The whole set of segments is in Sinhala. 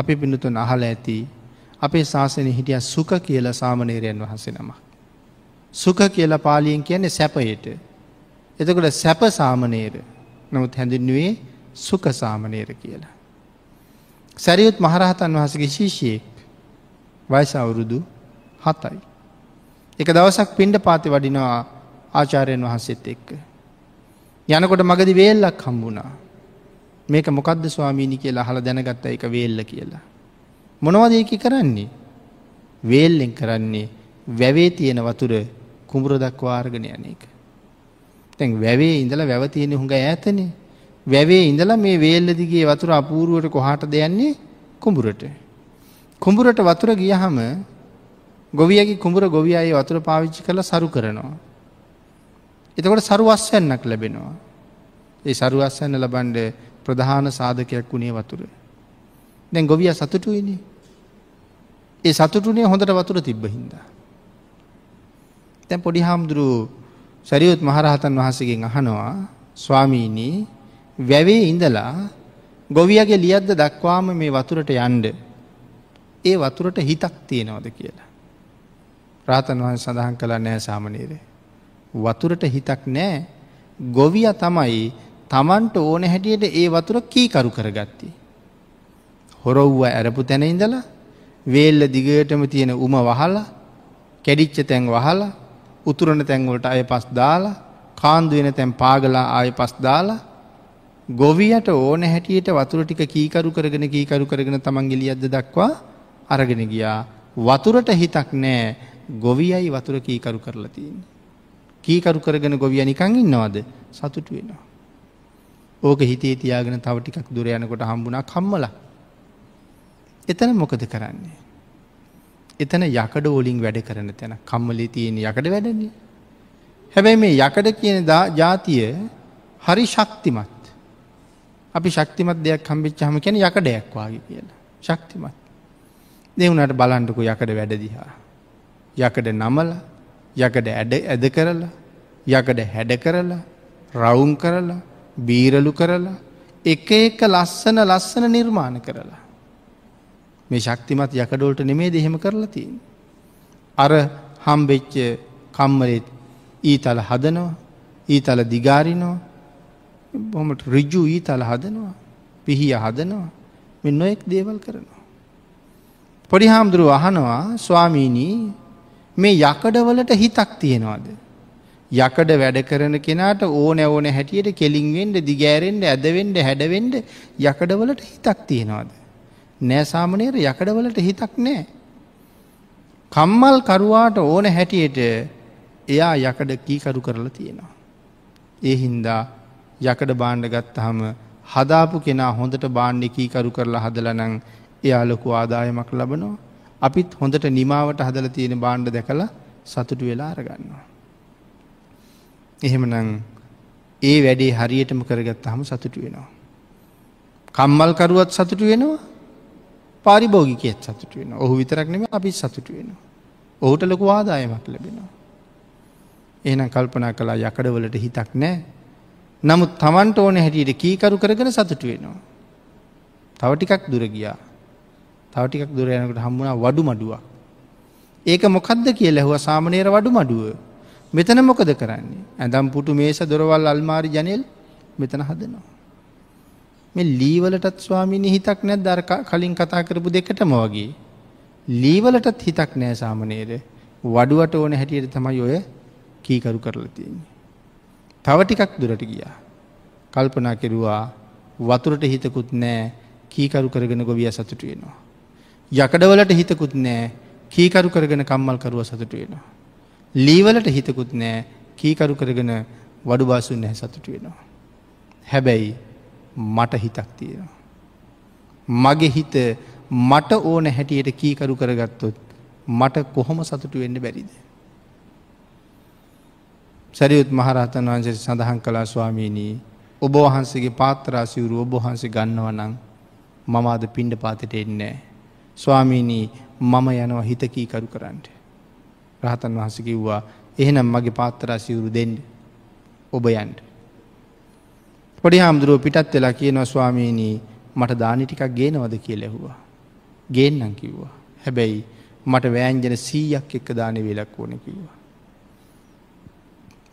අපි පිඳුතුන් අහල ඇති අපේ ශාසනය හිටිය සුක කියලා සාමනේරයන් වහන්සේ නම. සුක කියලා පාලියෙන් කියන්නේ සැපයට. එතකොට සැප සාමනේර නමුත් හැඳින්නුවේ සුක සාමනේර කියලා. සැරියුත් මහරහතන් වහසගේ ශිෂයෙක් වයිස අවුරුදු හතයි. එක දවසක් පින්ඩ පාති වඩිනවා ආචාරයෙන් වහන්සේත් එක්ක. යනකොට මගදි වේල්ලක් හම්බුණා මේක මොකක්ද ස්වාමීණි කියලා අහල දැනගත්ත එක වේල්ල කියලා. මොනවදයකි කරන්නේ වේල්ලෙන් කරන්නේ වැවේ තියෙන වතුර කුඹුර දක්වාර්ගෙන යන එක. තැන් වැවේ ඉඳල වැවතියෙන හුඟ ඇතනේ වැවේ ඉඳල මේ වේල්ලදිගේ වතුර අපූරුවට කොහට දෙයන්නේ කුඹුරට. කුඹුරට වතුර ගියහම ගොවියගේ කුඹුර ගොවියයේ වතුර පාවිච්චි කළ සරු කරනවා. එතකොට සරුවස්සන්නක් ලැබෙනවා. ඒ සරුවස්සන්න ලබන්ඩ ප්‍රධාන සාධකයක් වුණේ වතුර. දැන් ගොවිය සතුටුවනි. ඒ සතුටුනේ හොඳට වතුර තිබ්බ හින්දා. තැන් පොඩි හාමුදුරු සැරියුත් මහරහතන් වහන්සගෙන් අහනවා ස්වාමීනී වැවේ ඉඳලා ගොවියගේ ලියද්ද දක්වාම මේ වතුරට යන්ඩ. ඒ වතුරට හිතක් තියෙනවද කියලා. රාතන් වහන් සඳහන් කලා නෑ සාමනීරේ. වතුරට හිතක් නෑ ගොවිය තමයි තමන්ට ඕන හැටියට ඒ වතුර කීකරු කරගත්ති. හොරොව්ව ඇරපු තැන ඉඳලා වේල්ල දිගටම තියෙන උම වහලා කැඩිච්ච තැන් වහලා උතුරන තැන්වලට අය පස් දාලා කාන්දු වෙන තැන් පාගලා ආය පස් දාලා ගොවියට ඕන හැටියට වතුර ටික කීකරු කරගෙන කීකරු කරගෙන තමන්ගෙලි අද දක්වා අරගෙන ගියා වතුරට හිතක් නෑ ගොවියයි වතුර කීකරු කරලා තියන්නේ. කීකරු කරගෙන ගොවිය නිකං ඉන්නවාද සතුටු වෙනවා. ඕක හිතේ තියාගෙන තව ටිකක් දුර යනකොට හම්බුණා කම්මල. එතන මොකද කරන්නේ. එතන යකඩ ඕලින් වැඩ කරන තැන කම්මලි තියෙන යකඩ වැඩන්නේ. හැබැයි මේ යකඩ කියන ජාතිය හරි ශක්තිමත්. අපි ශක්තිමත් දෙයක් හම්බිච්ච හම කැන යකඩයක් වගේ කියලා ශක්තිමත්. දෙවුණට බලන්ටකු යකඩ වැඩදිහා. යකඩ නමල යකඩ ඇද කරලා යකඩ හැඩ කරලා රවුම් කරලා බීරලු කරලා එක එක ලස්සන ලස්සන නිර්මාණ කරලා. මේ ශක්තිමත් යකඩෝල්ට නෙමේ දෙහෙම කරලා තියෙන්. අර හම්බෙච්ච කම්මරෙත් ඊතල හදනවා ඊතල දිගාරිනවා බොමට රිජු ඊතල හදනවා පිහිය හදනවා මෙ නොයෙක් දේවල් කරනවා. පොඩි හාමුදුරුව අහනවා ස්වාමීණී මේ යකඩවලට හිතක් තියෙනවාද. යකඩ වැඩ කරන කෙනාට ඕන ඕන හැටියට කෙලින්වෙන්ඩ දිගෑරෙන්ට ඇදවෙන්ඩ හැඩවෙන්ඩ යකඩවලට හිතක් තියෙනවාද. නෑසාමනේර යකඩවලට හිතක් නෑ. කම්මල් කරුවාට ඕන හැටියට එයා යකඩ කීකරු කරලා තියෙනවා. ඒ හින්දා යකඩ බාණ්ඩ ගත්තහම හදාපු කෙනා හොඳට බාණ්ඩ කීකරු කරලා හදලනං එයා ලොකු ආදායමක් ලබනවා. අපිත් හොඳට නිමාවට හදල තියෙන බාණ්ඩ දැකලා සතුටු වෙලා අරගන්නවා. එහෙමනම් ඒ වැඩේ හරියටම කරගත් හම සතුටු වෙනවා. කම්මල්කරුවත් සතුටු වෙනවා පාරිභෝගිකයත් සතුට වෙන ඔහු විතරක් නෙම අපි සතුට වෙනවා. ඔහුට ලොකු ආදායමක් ලැබෙනවා. ඒනම් කල්පනා කලා යකඩවලට හිතක් නෑ. නමුත් තමන්ට ඕන හැටියට කීකරු කරගෙන සතුට වෙනවා. තව ටිකක් දුර ගියා. තව ටිකක් දුර යනකට හම්බුණා වඩු මඩුවක්. ඒක මොකක්ද කිය ලැහුව සාමනේර වඩු මඩුව මෙතන මොකද කරන්නේ ඇදම් පුටු මේස දොරවල් අල්මාරි ජනල් මෙතන හදනවා. මෙ ලීවලටත් ස්වාමිනි හිතක් නැත් දර්කා කලින් කතා කරපු දෙකටම වගේ. ලීවලටත් හිතක් නෑ සාමනේද වඩුවට ඕන හැටියට තමයි ඔය කීකරු කරලා තියන්නේ. තව ටිකක් දුරට ගියා. කල්පනා කෙරුවා වතුරට හිතකුත් නෑ කීකරු කරගෙන ගොවිය සතුටු වෙනවා. යකඩවලට හිතකුත් නෑ කීකරු කරගෙන කම්මල් කරුව සතුටු වෙනවා. ලීවලට හිතකුත් නෑ කීකරු කරගෙන වඩු බාසුන් නැහැ සතුට වෙනවා. හැබැයි මට හිතක් තියෙනවා. මගේ හිත මට ඕන හැටියට කීකරු කරගත්තොත් මට කොහොම සතුටු වෙන්න බැරිද. සැරියුත් මහරහතන් වහන්සේ සඳහන් කලා ස්වාමීනී ඔබ වහන්සේගේ පාත්‍රාසිවරු ඔබ වහන්සේ ගන්නව නම් මම අද පිණ්ඩ පාතට එන්නේ. ස්වාමීනී මම යනවා හිතකීකරු කරන්නට. රහතන් වහස කිව්වා එහෙනම් මගේ පාත්තරා සිවුරු දෙන්න ඔබ යන්ට. පොඩි හාමුදුරුව පිටත් වෙලා කියනවා ස්වාමීනී මට දානි ටිකක් ගේනවද කිය ලැහුවා. ගේන්නම් කිව්වා. හැබැයි මට වෑන්ජන සීයක් එක්ක දානය වෙලක් ඕන කිව්වා.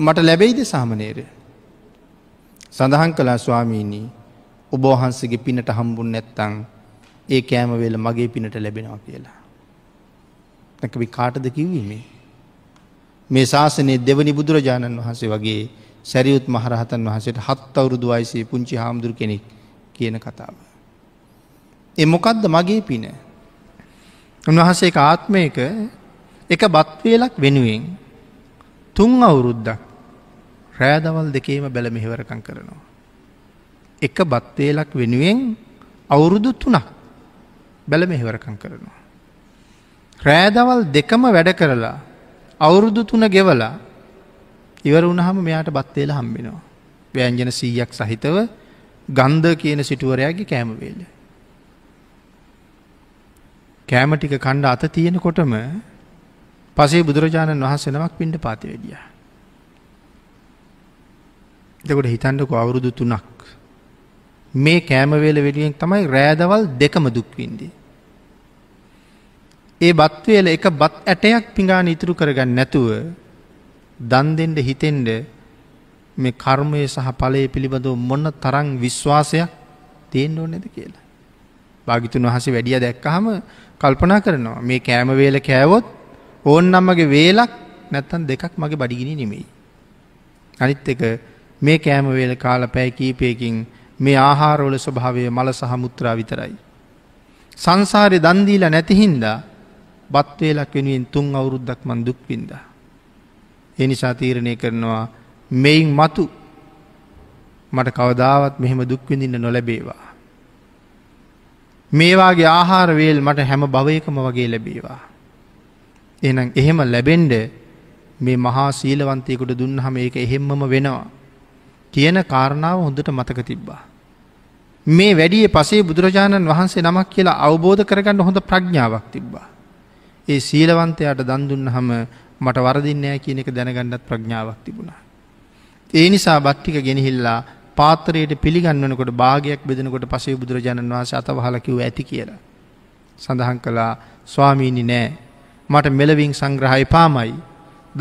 මට ලැබෙයිද සාමනේර සඳහන් කලා ස්වාමීනී ඔබෝහන්සගේ පිනට හම්බුන් නැත්තං ඒ කෑමවෙල මගේ පිනට ලැබෙනවා කියලා. නැකවි කාටද කිවීමේ මේ ශාසනයේ දෙවනි බුදුරජාණන් වහන්සේ වගේ සැරියුත් මහරහතන් වහන්සේට හත් අවුරුදු අයිසේ පුංචි හාමුදුර කෙනෙක් කියන කතාව. එ මොකක්ද මගේ පින. උන්වහන්සේ ආත්මයක එක බත්වේලක් වෙනුවෙන් තුන් අවුරුද්දක් රෑදවල් දෙකේම බැල මෙහෙවරකං කරනවා. එක බත්වේලක් වෙනුවෙන් අවුරුදු තුනක් බැල මෙහෙවරකං කරනවා. රෑදවල් දෙකම වැඩ කරලා අවුරුදු තුන ගෙවලා ඉවර වුණහම මෙයාට බත්තේල හම්බෙනවා. ව්‍යංජන සීයක් සහිතව ගන්ධ කියන සිටුවරයාගේ කෑමවේල. කෑමටික කණ්ඩ අත තියෙන කොටම පසේ බුදුරජාණන් වහන්සෙනමක් පින්ට පාති වෙඩිය. එතකොට හිතන්ඩක අවුරුදු තුනක් මේ කෑමවේල වෙඩියෙන් තමයි රෑදවල් දෙකම දුක්වින්දී. ඒ බත්වේල එක බත් ඇටයක් පිඟාන ඉතුරු කරගන්න නැතුව දන්දෙන්ට හිතෙන්ඩ මේ කර්මය සහ පලය පිළිබඳව මොන්න තරං විශ්වාසයක් තේෙන්ඩ ඕනෙද කියලා. භාගිතුන් වහසේ වැඩිය දැක්කහම කල්පනා කරනවා මේ කෑමවේල කෑවොත් ඕන් අම්මගේ වේලක් නැත්තන් දෙකක් මගේ බඩිගිනි නෙමෙයි. අනිත් එක මේ කෑමවේල කාල පැෑ කීපයකින් මේ ආහාරෝල ස්වභාවය මල සහ මුත්‍රා විතරයි. සංසාරය දන්දීලා නැතිහින්දා බත්වේලක් වෙනුවෙන් තුන් අවුරුද්දක් මන් දුක්විින්ද. එනිසා තීරණය කරනවා මෙයින් මතු මට කවදාවත් මෙහෙම දුක්විඳින්න නොලැබේවා. මේවාගේ ආහාරවේල් මට හැම භවයකම වගේ ලැබේවා. එනම් එහෙම ලැබෙන්ඩ මේ මහා සීලවන්තයකුට දුන්නහම ඒක එහෙම්මම වෙනවා. කියන කාරණාව හොඳට මතක තිබ්බා. මේ වැඩිය පසේ බුදුරජාණන් වහන්සේ නමක් කියලා අවබෝධ කරගන්න හොඳ ප්‍රඥාවක් තිබ්බා. ඒ සීලවන්තයාට දන් දුන්නහම මට වරදින්නෑ කියන එක දැනගන්නත් ප්‍රඥාවක් තිබුණා. ඒ නිසා බට්ටික ගෙනහිල්ලා පාතරයට පිළිගන්නනකොට භාගයක් බෙදනකොට පසේ බුදුරජාණන් වහන්සේ අතවහලකිව ඇති කියලා. සඳහන් කළා ස්වාමීණි නෑ මට මෙලවින් සංග්‍රහය පාමයි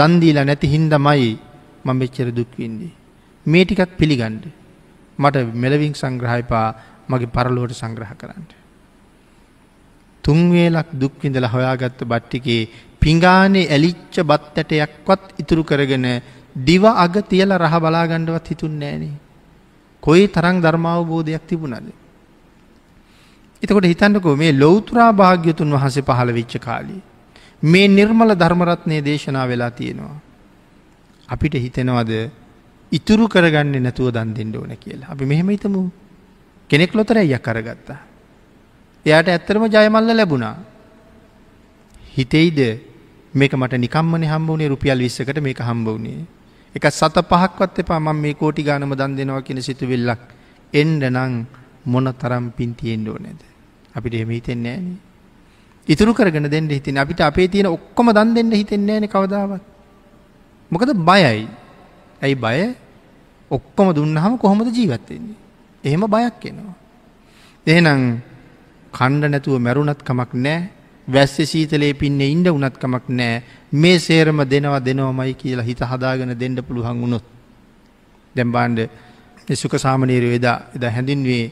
දන්දීලා නැති හින්දමයි මම මෙච්චර දුක්වින්නේ. මේ ටිකත් පිළිගණ්ඩ මට මෙලවින් සංග්‍රහයපා මගේ පරලුවට සංග්‍රහ කරන්නට. තුන්වේලක් දුක්විඳල හොයාගත්ත බට්ටිකේ පිංගානේ ඇලිච්ච බත්තටයක්වත් ඉතුරු කරගෙන දිව අග තියල රහ බලාගණ්ඩවත් හිතුන්නෑනේ. කොයි තරං ධර්මාවබෝධයක් තිබුණද. එතකොට හිතන්නකෝ මේ ලොවතුරා භාග්‍යතුන් වහසේ පහළ විච්ච කාලී. මේ නිර්මල ධර්මරත්නය දේශනා වෙලා තියෙනවා. අපිට හිතෙනවද ඉතුරු කරගන්න නැතුව දන් දෙෙන්ඩ ඕන කියලා. අපි මෙහෙම හිතමු කෙනෙක් ලොතරැයියක් කරගත්තා. එයාට ඇත්තරම ජයමල්ල ලැබුණා. හිතෙයිද මේක මට නිකම්මන හම්බවනේ රුපියල් විස්සකට මේක හම්බ වුණේ. එක සත පහක්වත් එපා මම මේ කෝටි ගානම දන් දෙනවා කියෙන සිතුවෙල්ලක් එන්ඩ නං මොන තරම් පින්තියෙන් ඕනේද. අපිට එහෙම හිතෙන්නේ ෑන. ඉතුරු කරගෙන දෙන්න හිතන අපිට අපේ තියෙන ඔක්කොම දන් දෙන්න හිතෙන්නේ ෑන කවදාවත්. මොකද බයයි. ඇයි බය ඔක්කොම දුන්නහම කොහොමද ජීවත්වෙන්නේ. එහෙම බයක් එනවා. දෙහනම් කණ්ඩ නැතුව මැරුණත් කමක් නෑ වැස්ස සීතලේ පින්නේ ඉන්ඩ උනත් කමක් නෑ මේ සේරම දෙනවා දෙනවමයි කියලා හිත හදාගෙන දෙන්න පුළුවන් වුණොත්. දැම්බාන්ඩ සුක සාමනීරු එදා එද හැඳින්වේ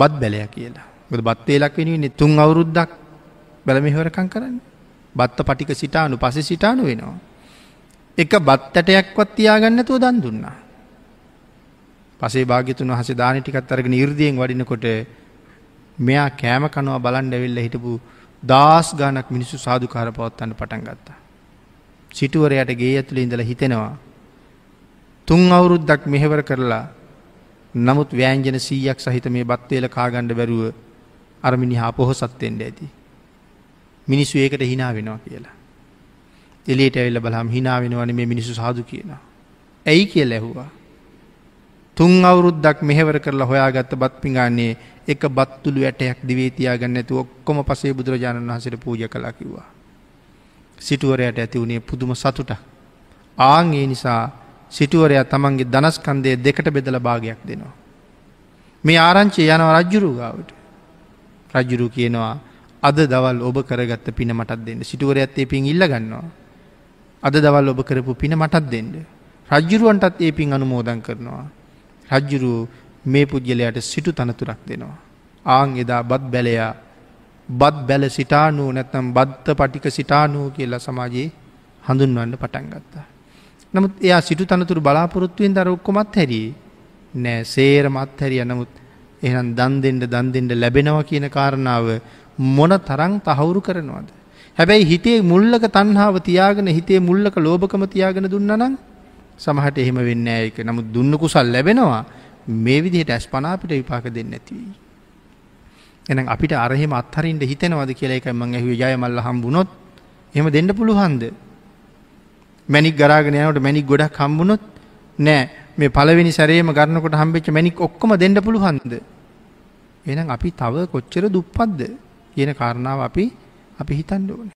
බත් බැලය කියලා. ගොද බත්තේලක් වෙනුවන්නේ තුන් අවුරුද්දක් බැලමිහවරකං කරන්න. බත්ත පටික සිටානු පස සිටානු වෙනවා. එක බත්තටයක්වත් තියාගන්නතුව දන් දුන්නා. පසේ භාගිතුන් හස දානටිකත් අරගෙන ඉර්දියෙන් වඩිනකොට මෙයා කෑම කනවා බලන් ඇවිල්ල හිටපු දස් ගානක් මිනිසු සාධකාර පවත්තන්න පටන් ගත්තා. සිටුවරයට ගේ ඇතුළ ඉඳල හිතෙනවා. තුන් අවුරුද්දක් මෙහෙවර කරලා නමුත් වෑන්ජන සීයක් සහිත මේ බත්වේල කාගණ්ඩ බැරුව අරමිනි හා පොහොසත්තෙන්ට ඇති. මිනිස්සු ඒකට හිනා වෙනවා කියලා. එලේට ඇල්ල බලහම් හිනා වෙනවන මේ මිනිසු සාදු කියනවා. ඇයි කියල ඇහවා. තුන් අවුරුද්දක් මෙහෙවර කරලා හොයාගත්ත බත් පිඟාන්නේ එක බත්තුළු ඇටයක් දිවේතියාගන්න ඇතු ඔක්කොම පසේ බුදුරජාණන් වහසට පූජ කලා කිව්වා. සිටුවරයට ඇති වුණේ පුදුම සතුට. ආං ඒ නිසා සිටුවරයා තමන්ගේ දනස්කන්දය දෙකට බෙදල භාගයක් දෙනවා. මේ ආරංචේ යනව රජ්ජුරු ගාවට. රජ්ජුරු කියනවා අද දවල් ඔබ කරගත්ත පින මටත් දෙන්න සිටුවර ඇත්තේ පින් ඉල්ලගන්නවා. අද දවල් ඔබ කරපු පින මටත් දෙන්න. රජ්ජුරුවන්ටත් ඒ පින් අනුමෝදන් කරනවා. රජ්ජුරු මේ පුද්ගලයට සිටු තනතුරක් දෙනවා. ආං එදා බත් බැලයා බත් බැල සිටානූ නැත්නම් බද්ධ පටික සිටානූ කියලා සමාජයේ හඳුන්වන්න පටන් ගත්තා. නමුත් එයා සිටු තනතුරු බලාපොරොත්තුවෙන් දර ඔක්කොමත් හැරී නෑ සේර මත් හැරිය නමුත් එහන් දන් දෙෙන්ට දන් දෙෙන්ට ලැබෙනවා කියන කාරණාව මොන තරං තහවුරු කරනවාද. හැබැයි හිතේ මුල්ලක තන්හාාව තියාගෙන හිතේ මුල්ලක ලෝභකම තියාගෙන දුන්නනම් සමහට එහෙම වෙන්න එක නමුත් දුන්න කුසල් ලැබෙනවා මේ විදිහට ඇස් පනාපිට විපාක දෙන්න ඇතිවී. එන අපිට අරහෙම අත්හරින්ට හිතනවද කියලා එක මං ඇහුව ජයමල්ල හම්බුණොත් එහම දෙන්න පුළුහන්ද. මැනික් ගරාගෙනයනට මැනික් ගොඩක් හම්බුණොත් නෑ මේ පලවෙනි සැරේම ගරන්නකොට හම්බෙච්ච මැනික් ඔක්කොම දෙන්න පුළුහන්ද. එනම් අපි තව කොච්චර දුප්පත්ද කියන කාරණාව අපි අපි හිතන්න ඕන.